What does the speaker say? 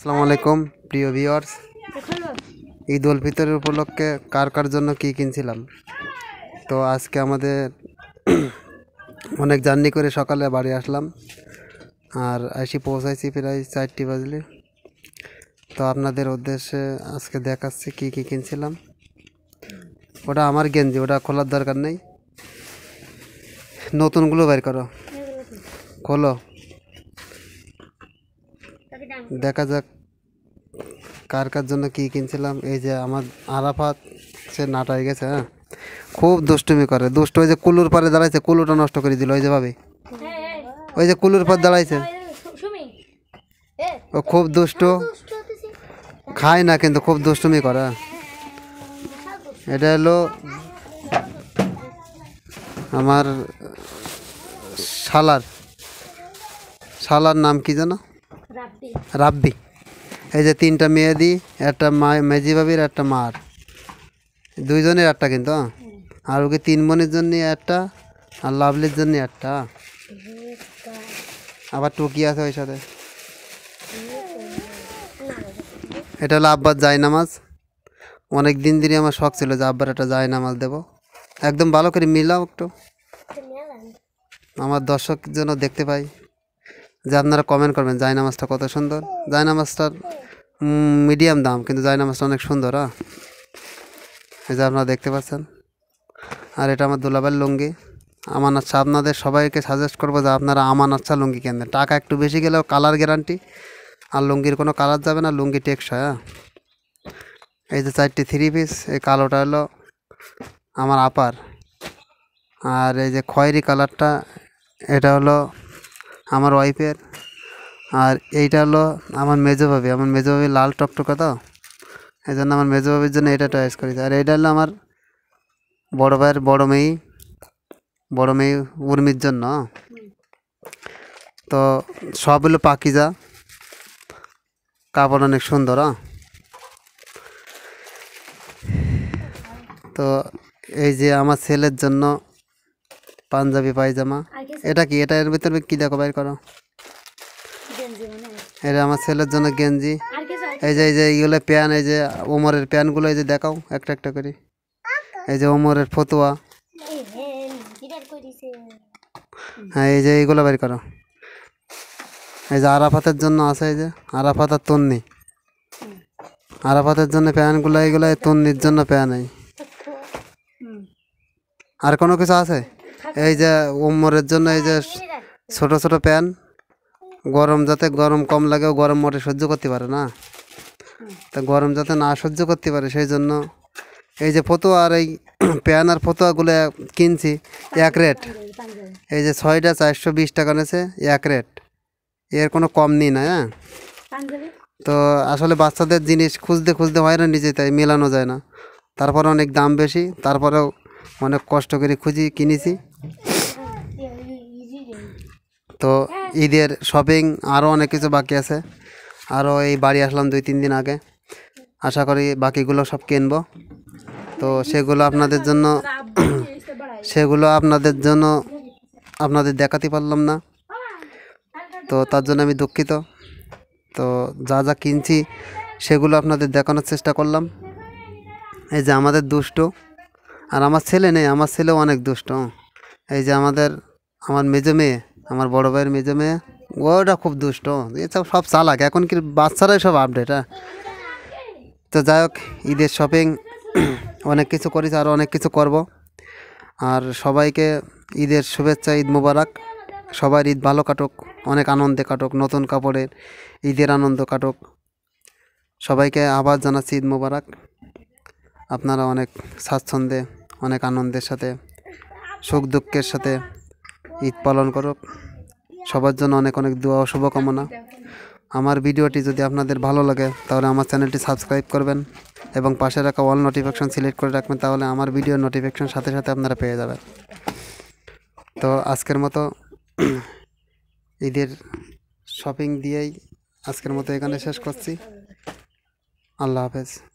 আসসালামু আলাইকুম প্রিয় ভিওর্স ঈদ উল ফিতরের উপলক্ষে কার কার জন্য কী কিনছিলাম তো আজকে আমাদের অনেক জার্নি করে সকালে বাড়ি আসলাম আর আসি পৌঁছাইছি প্রায় চারটি বাজলে তো আপনাদের উদ্দেশ্যে আজকে দেখাচ্ছি কী কী কিনছিলাম ওটা আমার গেঞ্জি ওটা খোলার দরকার নেই নতুনগুলো বের করো খোলো দেখা যাক কার কার জন্য কি কিনছিলাম এই যে আমার আরাফাত সে নাটাই গেছে হ্যাঁ খুব দুষ্টুমি করে দুষ্ট ওই যে কুলুর পারে দাঁড়াইছে কুলুটা নষ্ট করে দিল ওই যে ভাবে ওই যে কুলুর পর দাঁড়াইছে ও খুব দুষ্ট খায় না কিন্তু খুব দুষ্টুমি করে হ্যাঁ? এটা হলো আমার শালার শালার নাম কি জানো রাব্বি এই যে তিনটা মেয়েদি একটা মা মেজি ভাবির একটা মার দুইজনের একটা কিন্তু হ্যাঁ? আর ওকে তিন বোনের জন্য একটা আর লাভলির জন্য একটা আবার টুকি আছে ওই সাথে এটা হলো আব্বার যায় নামাজ অনেক দিন দিনই আমার শখ ছিল যে আব্বার একটা যায় নামাজ দেব একদম ভালো করে মিলাও একটু আমার দর্শক যেন দেখতে পাই যে আপনারা কমেন্ট করবেন মাছটা কত সুন্দর মাছটার মিডিয়াম দাম কিন্তু মাছটা অনেক সুন্দর হ্যাঁ এই যে আপনারা দেখতে পাচ্ছেন আর এটা আমার দুলাবার লুঙ্গি আমার আচ্ছা আপনাদের সবাইকে সাজেস্ট করবো যে আপনারা আমার আচ্ছা লুঙ্গি কেন টাকা একটু বেশি গেলেও কালার গ্যারান্টি আর লুঙ্গির কোনো কালার যাবে না লুঙ্গি টেকসই হ্যাঁ এই যে চারটি থ্রি পিস এই কালোটা হলো আমার আপার আর এই যে খয়েরি কালারটা এটা হলো আমার ওয়াইফের আর এইটা হলো আমার মেজোভাবি আমার মেজোভাবি লাল টকটকা তো এই জন্য আমার মেজোভাবির জন্য এটা চয়েস করেছি আর এইটা হলো আমার বড় ভাইয়ের বড় মেয়ে বড় মেয়ে উর্মির জন্য তো সব হলো পাকিজা কাপড় অনেক সুন্দর হ্যাঁ। তো এই যে আমার ছেলের জন্য পাঞ্জাবি পায়জামা এটা কি এটা এর ভিতরে কি দেখো বাইর করো এটা আমার ছেলের জন্য গেঞ্জি এই যে এই যে এইগুলো প্যান এই যে ওমরের প্যানগুলো এই যে দেখাও একটা একটা করে এই যে ওমরের ফতুয়া হ্যাঁ এই যে এইগুলো বাইর করো এই যে আরাফাতের জন্য আছে এই যে আরাফাত আর তন্নি আরাফাতের জন্য প্যানগুলো এইগুলো তন্নির জন্য প্যান এই আর কোনো কিছু আছে এই যে উমরের জন্য এই যে হ্যাঁ, ছোট ছোট প্যান গরম যাতে গরম কম ও গরম মোটে সহ্য করতে পারে না তা গরম যাতে না সহ্য করতে পারে সেই জন্য এই যে ফতোয়া আর এই প্যান আর ফতোয়াগুলো কিনছি এক রেট এই যে ছয়টা চারশো বিশ টাকা নিয়েছে এক রেট এর কোনো কম নেই না হ্যাঁ তো আসলে বাচ্চাদের জিনিস খুঁজতে খুঁজতে হয় না নিজে তাই মেলানো যায় না তারপরে অনেক দাম বেশি তারপরেও অনেক কষ্ট করে খুঁজি কিনেছি তো ঈদের শপিং আরও অনেক কিছু বাকি আছে আরও এই বাড়ি আসলাম দুই তিন দিন আগে আশা করি বাকিগুলো সব কিনবো তো সেগুলো আপনাদের জন্য সেগুলো আপনাদের জন্য আপনাদের দেখাতে পারলাম না তো তার জন্য আমি দুঃখিত তো যা যা কিনছি সেগুলো আপনাদের দেখানোর চেষ্টা করলাম এই যে আমাদের দুষ্ট আর আমার ছেলে নেই আমার ছেলেও অনেক দুষ্ট এই যে আমাদের আমার মেজো মেয়ে আমার বড় ভাইয়ের মেজে মেয়ে ওটা খুব দুষ্ট এসব সব চালাক এখন কি বাচ্চারাই সব আপডেট হ্যাঁ তো যাই হোক ঈদের শপিং অনেক কিছু করেছি আরও অনেক কিছু করব আর সবাইকে ঈদের শুভেচ্ছা ঈদ মুবারক সবার ঈদ ভালো কাটুক অনেক আনন্দে কাটুক নতুন কাপড়ের ঈদের আনন্দ কাটুক সবাইকে আবার জানাচ্ছি ঈদ মুবারক আপনারা অনেক স্বাচ্ছন্দ্যে অনেক আনন্দের সাথে সুখ দুঃখের সাথে ঈদ পালন করো সবার জন্য অনেক অনেক দোয়া ও শুভকামনা আমার ভিডিওটি যদি আপনাদের ভালো লাগে তাহলে আমার চ্যানেলটি সাবস্ক্রাইব করবেন এবং পাশে রাখা অল নোটিফিকেশন সিলেক্ট করে রাখবেন তাহলে আমার ভিডিও নোটিফিকেশন সাথে সাথে আপনারা পেয়ে যাবেন তো আজকের মতো ঈদের শপিং দিয়েই আজকের মতো এখানে শেষ করছি আল্লাহ হাফেজ